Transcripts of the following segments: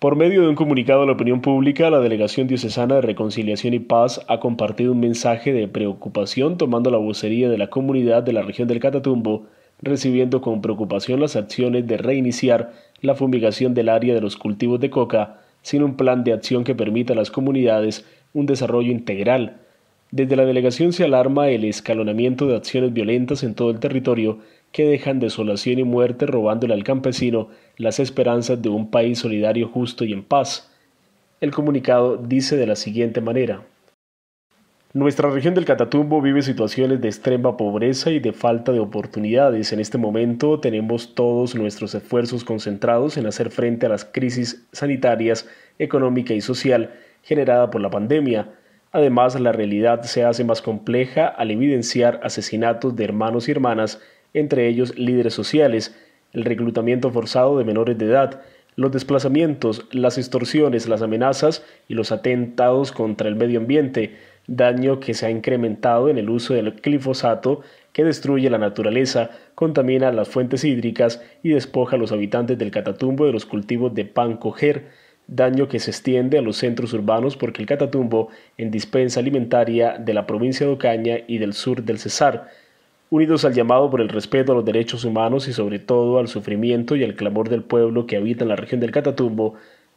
Por medio de un comunicado a la opinión pública, la Delegación Diocesana de Reconciliación y Paz ha compartido un mensaje de preocupación tomando la vocería de la comunidad de la región del Catatumbo, recibiendo con preocupación las acciones de reiniciar la fumigación del área de los cultivos de coca, sin un plan de acción que permita a las comunidades un desarrollo integral desde la delegación se alarma el escalonamiento de acciones violentas en todo el territorio que dejan desolación y muerte robándole al campesino las esperanzas de un país solidario, justo y en paz. El comunicado dice de la siguiente manera. Nuestra región del Catatumbo vive situaciones de extrema pobreza y de falta de oportunidades. En este momento tenemos todos nuestros esfuerzos concentrados en hacer frente a las crisis sanitarias, económica y social generada por la pandemia Además, la realidad se hace más compleja al evidenciar asesinatos de hermanos y hermanas, entre ellos líderes sociales, el reclutamiento forzado de menores de edad, los desplazamientos, las extorsiones, las amenazas y los atentados contra el medio ambiente, daño que se ha incrementado en el uso del glifosato que destruye la naturaleza, contamina las fuentes hídricas y despoja a los habitantes del catatumbo de los cultivos de pan coger, daño que se extiende a los centros urbanos porque el Catatumbo en dispensa alimentaria de la provincia de Ocaña y del sur del Cesar, unidos al llamado por el respeto a los derechos humanos y sobre todo al sufrimiento y al clamor del pueblo que habita en la región del Catatumbo,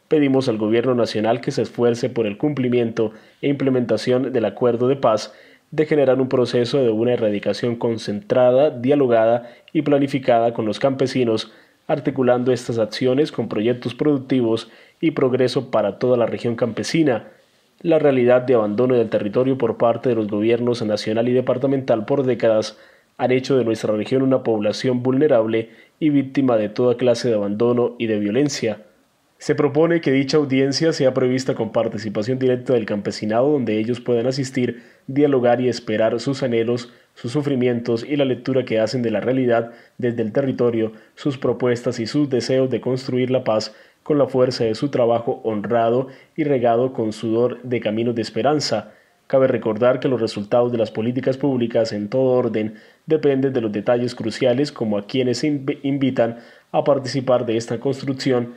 pedimos al Gobierno Nacional que se esfuerce por el cumplimiento e implementación del acuerdo de paz de generar un proceso de una erradicación concentrada, dialogada y planificada con los campesinos articulando estas acciones con proyectos productivos y progreso para toda la región campesina. La realidad de abandono del territorio por parte de los gobiernos nacional y departamental por décadas han hecho de nuestra región una población vulnerable y víctima de toda clase de abandono y de violencia. Se propone que dicha audiencia sea prevista con participación directa del campesinado donde ellos puedan asistir, dialogar y esperar sus anhelos, sus sufrimientos y la lectura que hacen de la realidad desde el territorio, sus propuestas y sus deseos de construir la paz con la fuerza de su trabajo honrado y regado con sudor de caminos de esperanza. Cabe recordar que los resultados de las políticas públicas en todo orden dependen de los detalles cruciales como a quienes invitan a participar de esta construcción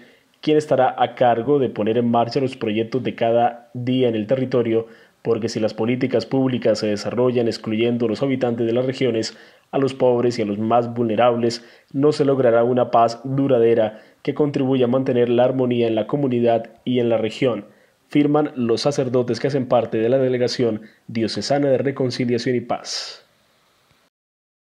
Quién estará a cargo de poner en marcha los proyectos de cada día en el territorio, porque si las políticas públicas se desarrollan excluyendo a los habitantes de las regiones, a los pobres y a los más vulnerables, no se logrará una paz duradera que contribuya a mantener la armonía en la comunidad y en la región, firman los sacerdotes que hacen parte de la delegación diocesana de reconciliación y paz.